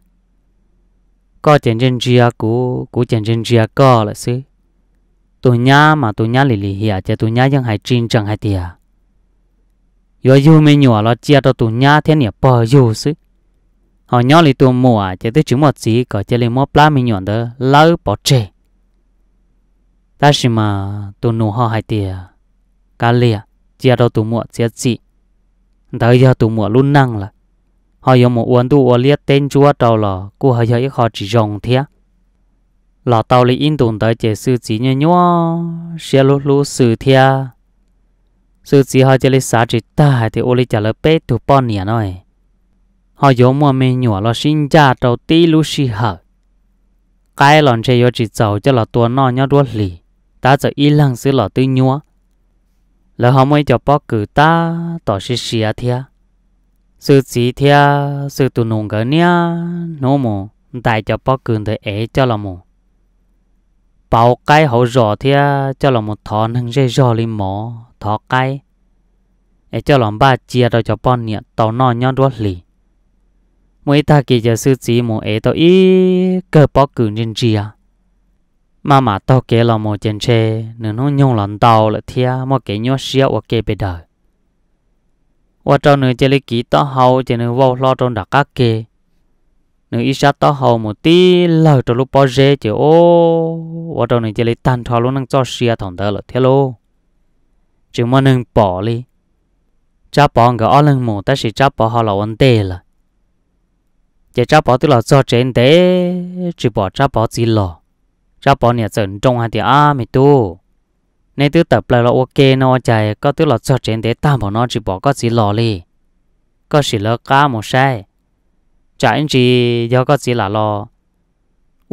có chuyện chân chia cũ cũ chuyện chân chia có là sư tu nhá mà tu nhá lì lì hiả chứ tụ nhá ยัง hay chín chẳng hay tiề yo yu mi nhỏ lo chia cho tu nhá thế nhỉ bỏ yu sư họ nhá lì tụ mùa chứ tới chữ một gì có chứ lì mua plasma mi nhỏ đó lỡ bỏ chê ta chỉ mà tụi nụ họ hai tiề cá lìa chia đâu tụi muội chia chị đời giờ tụi muội luôn năng là họ dùng một uốn tụi uốn liệt tên chúa trâu lò cô họ giờ họ chỉ rồng thế lò tàu lý in tụi tới chế sư chỉ nhớ nhau, xe lú lú sư thế sư chỉ họ chỉ lý xã chỉ ta hai thì ô lý trả lời bé tụi bọn nhỉ nói họ dùng một mình nhỏ lò sinh cha trâu tí lú xì hở cái lòn chơi yo chỉ giàu cho là tua nó nhớ đuôi lì ta giờ y lăng sư lọ tư nhua là họ mới cho bó cử ta tỏ sĩ sĩ à thia sư sĩ thia sư tụ nông gỡ nia nô mồ tại cho bó cử để ế cho là mồ bảo cái hậu rõ thia cho là một thọ năng dây rõ li mỏ thọ cái ế cho lòng ba chia rồi cho bó nia tàu nọ nhon đuốt lì mỗi ta kỳ cho sư sĩ mồ ế tàu y cơ bó cử nên gì mà mà tao kể là một chuyện xe nên nó nhung lòng tao là thia mà kể nhớ xíu và kể bề đời và cho nên chơi lấy kỹ tao hậu cho nên vô lo trong đặc các kê nên ít sát tao hậu một tí lời cho lúc bao giờ chứ ô và cho nên chơi lấy tan thọ luôn năng cho xíu thằng đó là thia lô chứ mà nên bỏ đi cha bỏ người ở lần một ta sẽ cha bỏ họ là vấn đề là chỉ cha bỏ tức là cho trên tế chỉ bỏ cha bỏ gì lo จ้าปอเนี่ยเสรินจงหันเดียอาไม่ตู้ในตื้อต่ปลายเราโอเคนอใจก็ตื้อหลอดดเจนเดตามบอกนอจีบอกก็สีหล่อเลยก็สีเลิกก้าหมดใช่จ่ายอันจียอก็สีหล่อรอ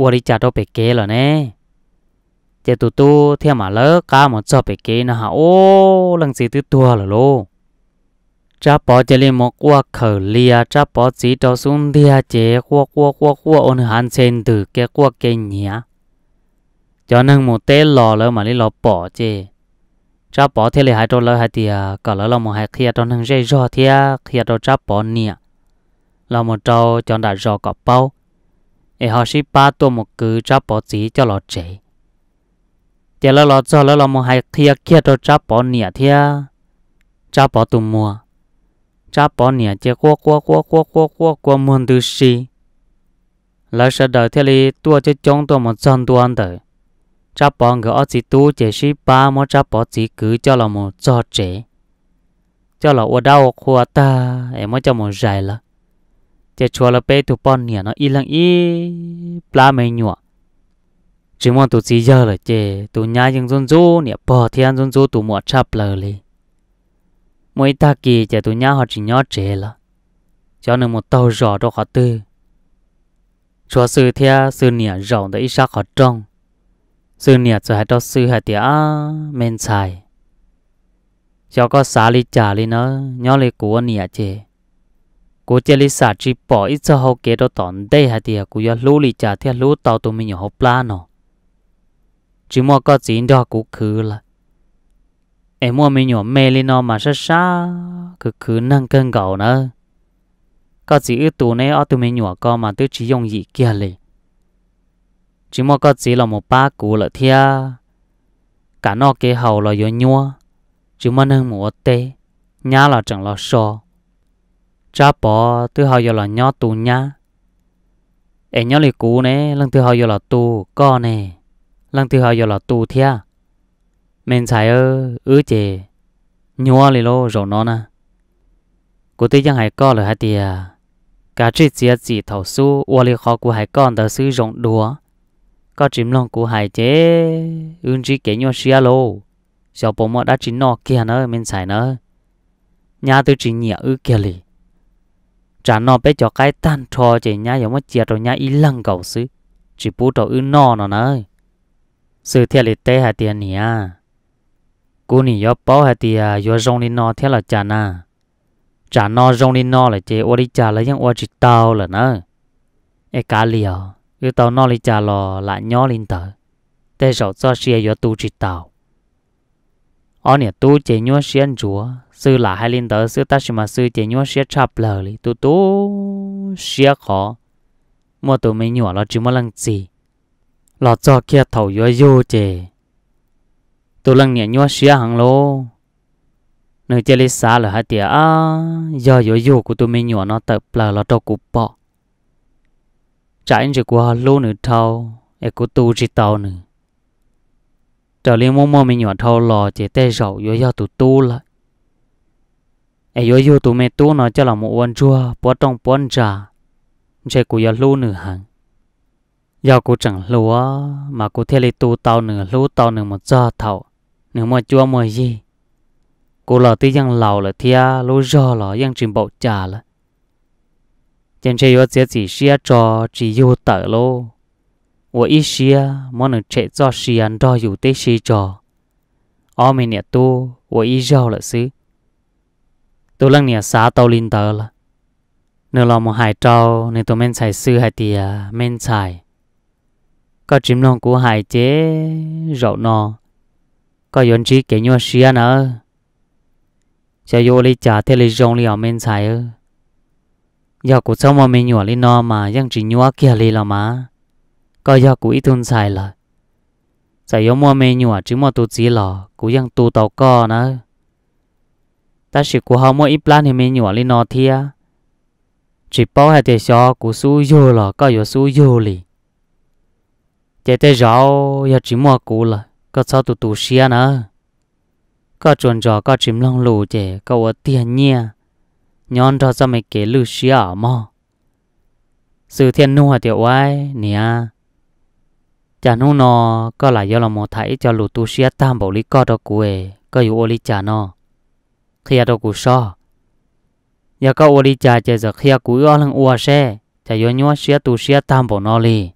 วริจาตัวเปเกลหรอเนี่ยเจตุตู้เที่ยมาเลิกก้ามจอเปเกนะฮะโอ้ลังสีตื้อตัวเหรอโลจ้าปอจะเรียมกว่าเขเลียจ้าปอสีตัวซุนเดียเจ้ัวกัวกัวกัวอนหันเซนตือแกกัวเกเนีย cho nên một tế lò lỡ mà lấy lò bỏ chê cha bỏ thế lại hai trâu lỡ hai thì cả lỡ là một hai kia trong thằng dây rò thì kia trâu cha bỏ nè là một trâu cho đã rò có bao ấy họ ship ba tổ một cứ cha bỏ gì cho lò chế thế lỡ lò cho lỡ là một hai kia kia trâu cha bỏ nè thì cha bỏ tụm mua cha bỏ nè chỉ qua qua qua qua qua qua qua muốn thứ gì, lỡ sợ đời thế lại tua chế chống tua một chân tua anh đời cha bỏ cái ớt chỉ tu chỉ sĩ ba mà cha bỏ chỉ cứ cho là một cho trẻ cho là ở đâu khoa ta em mới cho một dài là chỉ chùa là bé tụ bọn nhỉ nó y lăng y pla mày nhọ chỉ muốn tu chỉ giờ là chỉ tu nhà những dân du nhỉ bỏ thiên dân du tu mua chắp lờ li mỗi ta kỳ chỉ tu nhà họ chỉ nhỏ trẻ là cho nên một tàu rõ đó họ tư chùa sư thea sư nhỉ rộng để ít sắc họ trong sư nhiệt rồi hãy cho sư hãy à men xài cho có xá lý trả lý nó nhó lý của nhiệt chê của chê lý xả chỉ bỏ ít cho hậu kế đó tỏn đây hãy tía của yếu lũ lý trả thì lũ tàu tụi mình nhỏ hộp nó chỉ mua có gì đó cũng khứ là em mua mình nhỏ mê lý nó mà xa xa cứ khứ năng cân gạo nữa có chỉ ư tụ này ở tụi mình nhỏ con mà tôi chỉ dùng gì kia lì chỉ mà có chỉ là một ba cú là thia cả nó cái hậu là yếu nhua chỉ mà nâng mùa tê nhá là chẳng là so cha bỏ từ hầu giờ là nhó tu nhá em e nhó lì cú nè lần từ hầu giờ là tu co nè lần từ hầu giờ là tu thia mình xài ơ ứ chè nhua lì lô rồi nó nè cô tí chẳng hay co là hai tia cả chị chia chỉ thầu su uo lì khó của hai con đã sử dụng đùa có chìm lòng của hai chế ưng chỉ kể nhau xia lô sau bố mọ đã chín nọ kia nữa mình xài nữa nhà tôi chỉ nhẹ ư kia lì trả nọ bé cho cái tan trò chế nhà giống mà chia rồi nhà y lăng cầu xứ chỉ bố trò ư nọ nó nữa sự thiệt lì tê hà tiền nhỉ à cô nhỉ yo bao hà tiền yo rong đi nọ thiệt là trả nà, trả nọ rong đi nọ là chế ô đi trả là những ô chỉ tao là nữa e cá liều yêu tàu nó lì chả lò lại nhó lên tờ tê rậu cho xe yếu tu chỉ tàu ở nè tu chế nhua xe chúa sư là hai lên tờ sư ta chỉ mà sư chỉ nhớ xe chập lờ lì tu tu xe khó mua tu mấy nhỏ là chỉ mua lần gì lò cho kia thầu yếu vô chế tu lần nè nhớ xe hàng lô nơi chơi lì xa là hai tiệt à do yếu vô của tụ mấy nhỏ nó tập lờ là cho cụ bọ trả anh chỉ qua lô nữa thâu em cũng tu chỉ tàu nữa trở lên mua mua mình nhỏ thâu lò chỉ tay rậu vô do tụ tu lại em vô vô tụ mẹ tu nó cho là một quan chua bỏ trong bỏ trà chỉ của giờ lô nữa hàng giờ cũng chẳng lúa mà cũng theo lấy tu tàu nữa lúa tàu nữa một giờ thầu nữa mà chua mà gì cô lò tí răng lầu là thia lúa giò lò răng chìm bậu trà là chân chơi yếu chơi chỉ xia cho chỉ yêu tở lô wo ít xia món nửa chế cho xia đo yếu tế xia cho ở mình nhà tu wo ít giàu là xứ tôi lăng nhà xã tàu linh tờ là nửa lòng một hải trâu nên tôi men xài sư hải tìa men xài có chim non của hải chế rậu nò có yon chi kể nhau xia nữa cho vô lý trả thế lý rong lý ở men xài ơ giờ cũng sau mà mình nhỏ lên nó mà dân chỉ nhua kia lên là má, có giờ cũng ít thun xài là giờ yếu mua mình nhua chứ mà tôi gì là cũng dân tụt tàu co nữa ta chỉ cũng không mua ít plan thì mình nhỏ lên nó thia chỉ bao hai tiền xó cũng su vô là có yếu su vô lì chế tế rau giờ chỉ mua cũ là có sao tụt tụt xia nữa có chuẩn cho có chìm long lù chế có ở tiền nhia nhon cho cho mày kể kế lưu xia mò sự thiên nu hòa tiểu ai nè chả nu nó có lại do là một thảy cho lù tu xia tam bảo lý co đó quê có yêu ô lý chả nò, khi đó cú so giờ có ô lý chả chơi giờ khi cú ở lăng ua xe chả yếu nhua xia tu xia tam bảo nò li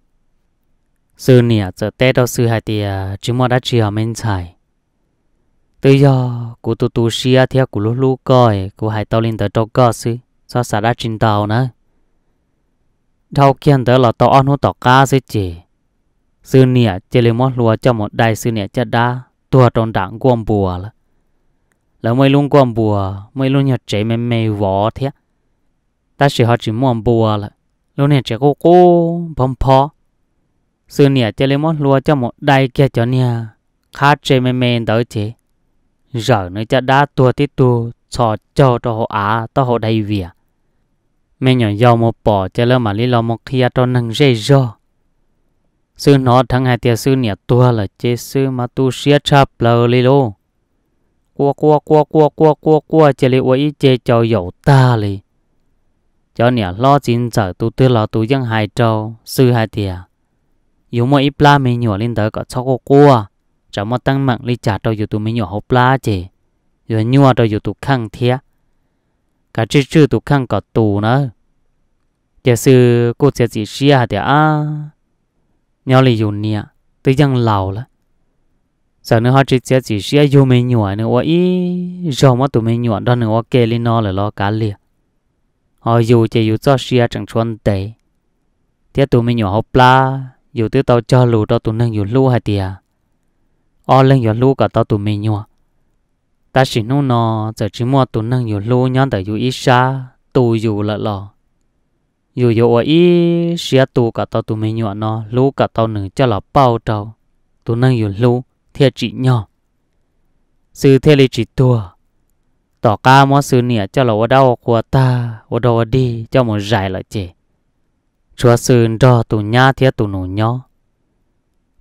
sư nè giờ tết đó sư hai tiệt chỉ mua đã chia mình xài từ giờ của tu tu xia theo của lú lú coi của hải tao lên tới tàu cơ sư sao xả ra trên tàu nữa thâu kiên tới là tao ăn hút tao cá sư chỉ sư nịa chỉ lấy mót lúa cho một đại sư nịa chất đá tua trong đảng quan bùa là là mấy luôn quan bùa mấy luôn nhật chế mấy mấy vỏ thế ta chỉ họ chỉ muốn bùa là luôn nhật chế cô cô bom phò sư nịa chỉ lấy mót lúa cho một đại kia cho nịa khá chế mấy mấy tới chế giờ nơi cha đã tua tít tu cho cho cho họ á to họ đầy việc mẹ nhỏ giàu một bỏ cho lỡ mà lý lo một khi cho nâng dây do sư nó thằng hai tia sư nhẹ tua là chế sư mà tu xia chập lờ lý lô qua qua qua qua qua qua qua chế lý ý chế cho dầu ta lý cho nhẹ lo chín giờ tu tư lo tu dân hai trâu sư hai tia yếu mỗi ít la mẹ nhỏ lên tới cả cho cô qua cháu mà tăng mạng li trả cho dù tụi mình nhỏ hộp lá chứ, rồi nhua cho dù tụi khăng thía cả chữ chữ tụi khăng cả tù nữa giả sư cô sẽ chỉ xia thì à nhau lấy dùng nè à. tới dân lầu là giờ nữa họ chỉ sẽ chỉ xia à dùng mình nhỏ nữa ôi rồi mà tụi mình nhỏ đó nữa ok lên nó là lo cá liền họ dù chỉ dù cho xia à chẳng chuẩn tệ thế tụi mình nhỏ hộp lá dù tới tao cho lù đó tụi nâng dù lù hả tiệt ở lên giờ lúa cả tao tụi mình nhua ta chỉ nô nó giờ chỉ mua tụi nâng giờ lúa nhá để giờ ít xa tụi giờ lợ lợ giờ giờ ở ít xia tụi cả tao tụi mình nhua nó lúa cả tao nửa cho là bao trâu tụi nâng giờ lúa thiệt chỉ nhỏ sự thế lý chỉ tua tỏ ca mua sự nịa cho là ở đâu của ta ở đâu đi cho một giải lại chè chúa sự cho tụi nhá thiệt tụi nụ nhỏ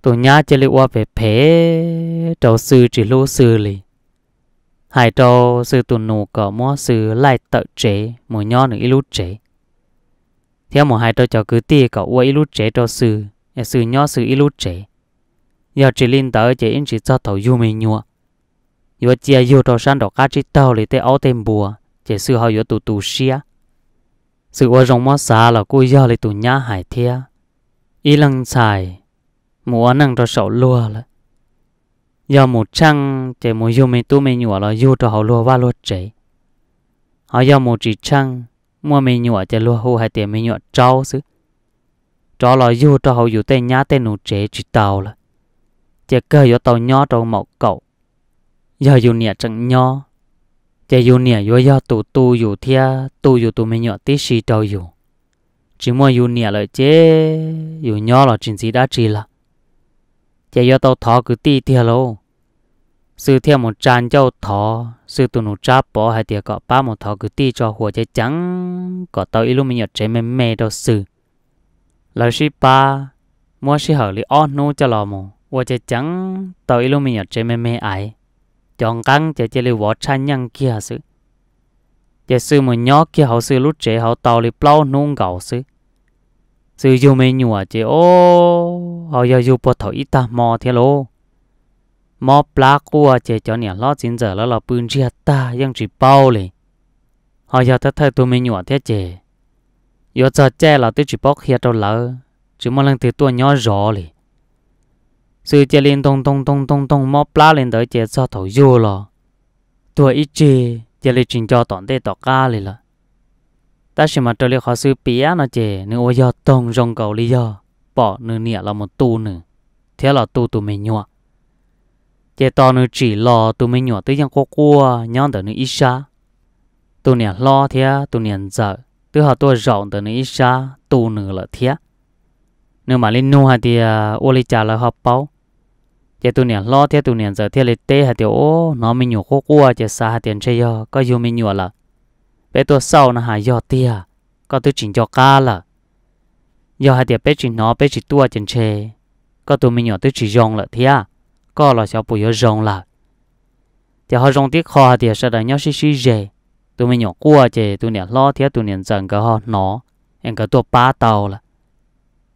tổ nhà chơi lụa về phế trâu sư chỉ lưu sư lì hai trâu sư tu nụ cỏ mua sư lại tợ chế mùa nho nữa ít chế theo một hai trâu cho cứ tia cỏ ua ít chế trâu sư nhà sư nho sư ít chế giờ chỉ linh tớ chế in chỉ cho tàu du mình nhua giờ chia yêu trâu san đỏ cá chỉ tàu lì tê áo tem bùa chế sư họ giờ tụ tụ xia sự qua rồng mua xa là cô giờ lấy tụ nhà hải thea ý lăng xài mua năng cho sầu lúa là giờ một trăng chỉ một du mình tu mình nhụa là du cho họ lúa và lúa chế họ giờ một chỉ trăng mua mình nhụa chỉ lúa hô hay tiền mình nhụa trâu xứ cho là du cho họ du tên nhá tên nụ chế chỉ tàu là chỉ cơ do tàu nhỏ trong một cậu giờ du nhẹ chẳng nhỏ chỉ du nhẹ do do tu tu du thia tu du tu mình nhụa tí xì tàu du chỉ mua du nhẹ là chế du nhỏ là chính gì đã chỉ là chỉ do tao thọ cứ ti thiệt lô sư theo một tràn cho thọ sư tụi nó tráp bỏ hai tiệt cọ ba một thọ cứ ti chơi trắng cọ tao ít lúc mình nhặt chạy mê mê đâu sư lão sư ba mua sư hở li on nô cho lò chơi trắng tao ít lúc mình nhặt chạy mê mê ai chọn căng chạy chơi li võ tranh nhăng kia sư chạy sư mà nhó kia hậu sư lúc chơi hậu tàu li plau nung gạo sư sử dụng mấy nhụa chế ô họ giờ dùng bột thổi ít ta mò thế lô mò plá của chế cho nhà lót chín giờ lo là bươn chia ta ยัง chỉ bao lì họ giờ ta thay tôi mấy nhụa thế chế giờ giờ che là tôi chỉ bóc hết đâu lỡ chỉ một lần thứ tôi nhỏ rõ lì sự chế liên tông tông tông tông tông mò plá lên tới chế sao thổi vô lò tôi ít chế chế lên trình cho toàn tê tọt ca lì là ta chỉ mà chơi khó sư pía nó chỉ nếu ôi giờ tông rong cầu lý giờ, bỏ nửa nịa là một tu nửa thế là tu tụi mình nhọ chỉ to nửa chỉ lo tụi mình nhọ tới chẳng có cua nhon tới nửa ít xa tụi nè lo thế tụi nè dở tới họ tôi rộng tới nửa ít xa tu nửa là thế nếu mà lên nu thì à, ô lý trả là họ bao chỉ tụi nè lo thế tụi nè dở thế lấy tê hay thì ô nó mình nhọ có cua chỉ xa hay tiền chơi giờ có yêu mình nhọ là bé tôi sau là hài do tia có tôi chỉnh cho ca là do hai tiệp bé chỉnh nó bé chỉ tua chân chê có tôi mình nhỏ tôi chỉ rong là thế có là sao bùi rong là thì họ rong tiếc khó thì sẽ đánh nhau xí xí dề tụi mình nhỏ cua chè tụi nè lo thế tụi nè dần cái họ nó em cái tụi ba tàu là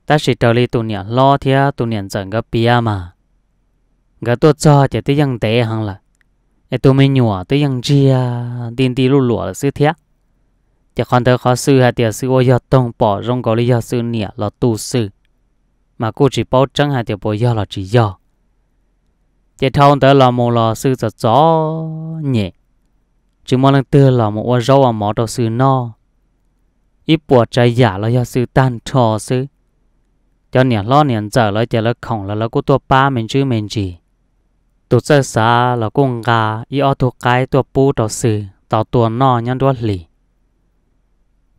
ta chỉ trở lại tụi nè lo thế tụi nè dần cái bia mà cái tụi cho chè tới dân tệ hằng là em tụi mình nhỏ tới dân chia tin tin lụa lụa là xí thế จะคอนเตอร์ขอซื้อฮะเดี๋ยวซื้อว่ายอดต้องปอรงก็เลยยอดซื้อเนี่ยเราตูซื้อมากูจีป้อจังฮะเดี๋ยวปอยอดเราจียอดจะท่องเตอร์เราโมเราซื้อจะจ้อเนี่ยจึงมองเตอร์เราโมว่าเราอ่ะหมอเราซื้อนออีปวดใจหยาเรายอดซื้อตันทอซื้อจะเนี่ยล้อเนี่ยเจอเราจะละของแล้วเราก็ตัวป้าเหม็นชื่อเหม็นจีตัวเจ้าสาเรากุ้งกาอีออตัวไกตัวปูตัวซื้อต่อตัวนอยันด้วยหลี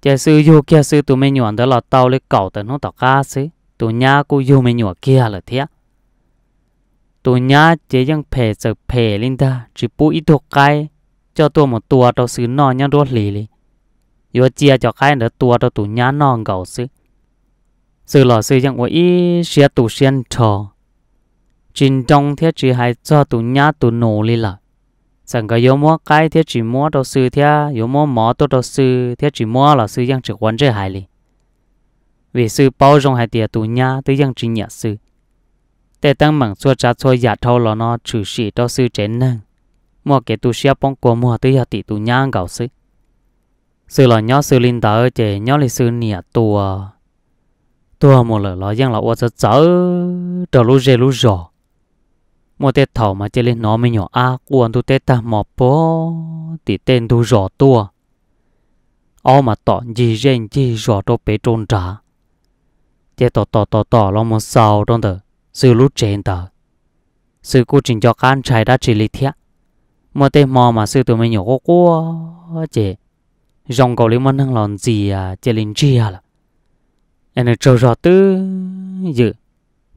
giả sư vô kia sư tụi mình nhọn đó là tao lấy cậu tận nó tao cá sư tụi nhà cô vô mình nhọn kia là thế tụi nhà chế ยัง phê sợ phê linh ta chỉ bù ít thuộc cái cho tôi một tua tao sư nọ nhá ruột lì lì vô chia cho cái nữa tua tao tụi nhà nọ gầu sư sư lò sư chẳng có ý xe tụ trò trình trong thế chỉ hay cho tụi nhà tụi nô lì là chẳng có yếm mua cái thế chỉ mua đồ sư thế yếm mua mỏ tôi đồ sư thế chỉ mua là sư yang trực quan chơi hài li vì sư bao dung hai tiệt tù nhà tới yang chỉ nhà sư để tăng mảng xua cha xua giả thâu là nó chủ sĩ đồ sư chân năng mua cái tu sĩ bông của mua tới nhà tỷ tù nhà gạo sư sư là nhớ sư linh tờ chế nhớ lịch sư nhà tù tù một lời là yang là ô sẽ chở đồ lú dê lú rò một tê thảo mà chơi lên nó mới nhỏ a à, quan tu tết ta mò bó thì tên tu rõ tua ô mà tỏ gì rèn gì rõ đâu bé trôn trả chơi tỏ tỏ tỏ tỏ lo một sau trong tờ sự lúc trên tờ sự cố trình cho can trai đã chỉ lý thiệt một tê mò mà sự tụi mình nhỏ có cua chơi dòng cầu liên mân hàng lòn gì à chơi lên chi à là anh trâu rõ tư dự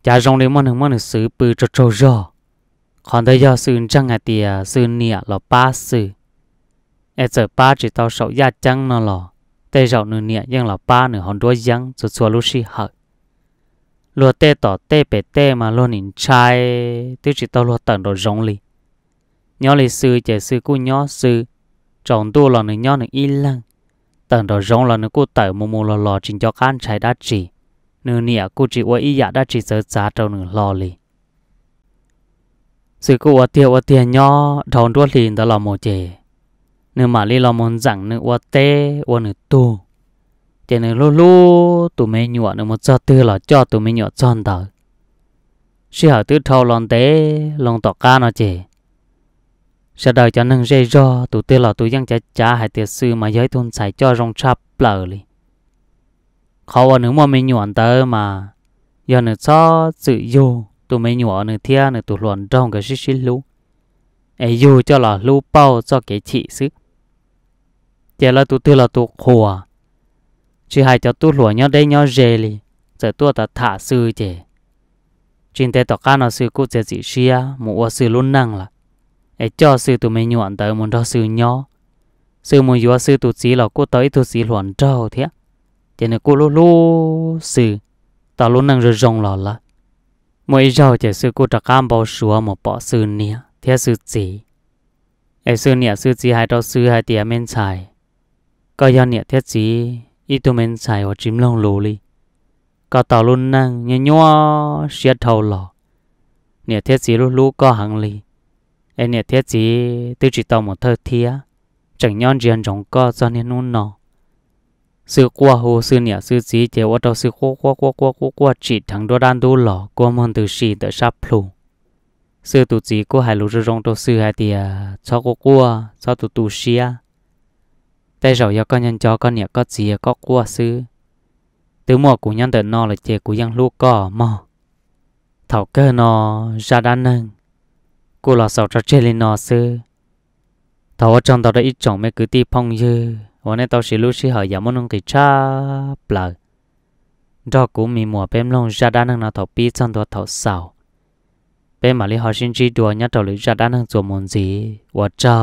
cha dòng mà mân hàng mân xử bự trâu trâu rõ còn đây do sư trăng ngày tìa sư nia là ba sư ai giờ ba chỉ tao sợ ya chăng nó lò tê rậu nửa nia nhưng là ba nửa hòn đuôi giăng rồi xua lúc xì hở lúa tê tỏ tê bể tê mà luôn nín chai tứ chỉ tao lúa tận đồ rong li nhó li sư chỉ sư cu nhó sư tròn tu là nửa nhó nửa yên lặng, tận đồ rong là nửa cu tẩu mù mù lò lò chỉnh cho can trái đá chỉ nửa nia cu chỉ uy y dạ chỉ sợ giá trâu nửa lò li sự cố ở tiêu ở tiền nhỏ thòng đua liền đó là một chè nếu mà đi là món rằng nữa ở tê ở nữa tu chè nữa lú lú tụi mấy nhọ nữa một cho tư là cho tụi mấy nhọ tròn đó sư hở tứ thâu lon tế lon tọt ca nó chè sẽ đời cho nâng dây do tụi tư là tụi dân chả chả hai tiệt sư mà giới thôn xài cho rong chắp lờ li khó ở nữa mà mình nhọ tớ mà giờ nữa cho sự vô tụi mấy nhỏ nữa thia nữa tụi luồn trong cái xí xí lú ấy dù cho là lú bao cho cái chị xứ chỉ là tụi tư là tụi khùa à. chỉ hai cho tụi luồn nhau đây nhau dề li giờ tụi ta thả sư chỉ trên tay tọt cá nó sư cũng sẽ chỉ xia một sư luôn năng là ai cho sư tụi mấy nhỏ tới muốn cho sư nhỏ sư muốn vô sư tụi xí là cố tới tụi xí luồn trâu thế cho nên cố lú lú sư ta luôn năng rồi rong lọt là mỗi giờ chỉ sư cô trạc cam bao số một bỏ sư nia thế sư gì ai e sư nia sư gì hai đó sư hai tiệm men xài có do nia thế gì ít tu men xài và chìm lòng lù li có tàu luôn năng nhớ nhó xe thầu lò nia thế gì lúc lúc có hàng li ai e nia thế gì tôi chỉ tàu một thơ thía chẳng nhon riêng trong co do nia nôn nọ sư qua hồ sư nhà sư chỉ chế ở đâu sư qua qua qua qua qua qua chỉ thằng đua đan đua lò qua môn từ sĩ tới sắp lù sư tụ gì qua hai lối rong đâu sư hai thì cho qua qua cho tụ tu sĩ à tay rồi do con nhân cho con nhà có gì có qua sư từ mùa của nhân tới nó là chế của dân lúa có mò thảo cơ nó ra đan nâng cô là sầu cho chơi lên nó sư thảo ở trong đó đã ít chồng mấy cứ ti phong dư วันนี้ตอนสิลูสิหอยามันงกิชาเปล่าดอกกูมีหมวเป็นลงจาด้านนั้นทอปีจันตัวทอสาว เป็นมาลีหอชินจีดัวยัดตัวหรือจาด้านนั้นจวมมนจีว่าเจ้า